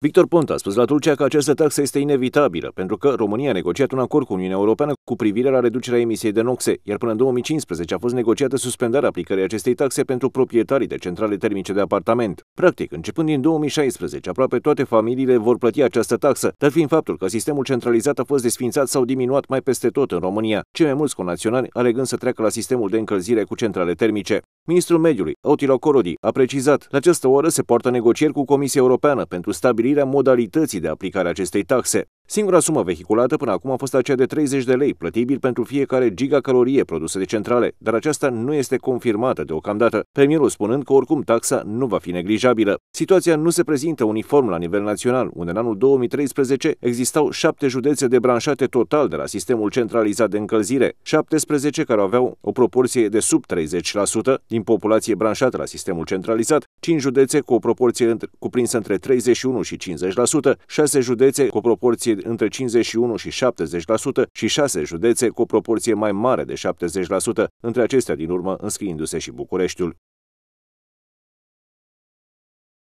Victor Ponta a spus la Turcia că această taxă este inevitabilă, pentru că România a negociat un acord cu Uniunea Europeană cu privire la reducerea emisiei de noxe, iar până în 2015 a fost negociată suspendarea aplicării acestei taxe pentru proprietarii de centrale termice de apartament. Practic, începând din 2016, aproape toate familiile vor plăti această taxă, dar fiind faptul că sistemul centralizat a fost desfințat sau diminuat mai peste tot în România, cei mai mulți conaționali alegând să treacă la sistemul de încălzire cu centrale termice. Ministrul Mediului, Otilo Corodi, a precizat, la această oră se poartă negocieri cu Comisia Europeană pentru stabilirea modalității de aplicare a acestei taxe. Singura sumă vehiculată până acum a fost aceea de 30 de lei, plătibil pentru fiecare gigacalorie produsă de centrale, dar aceasta nu este confirmată deocamdată, premierul spunând că oricum taxa nu va fi neglijabilă. Situația nu se prezintă uniform la nivel național, unde în anul 2013 existau șapte județe debranșate total de la sistemul centralizat de încălzire, 17 care aveau o proporție de sub 30% din populație branșată la sistemul centralizat, 5 județe cu o proporție cuprinsă între 31 și 50%, 6 județe cu o proporție între 51 și 70% și 6 județe cu o proporție mai mare de 70%, între acestea din urmă înscriindu-se și Bucureștiul.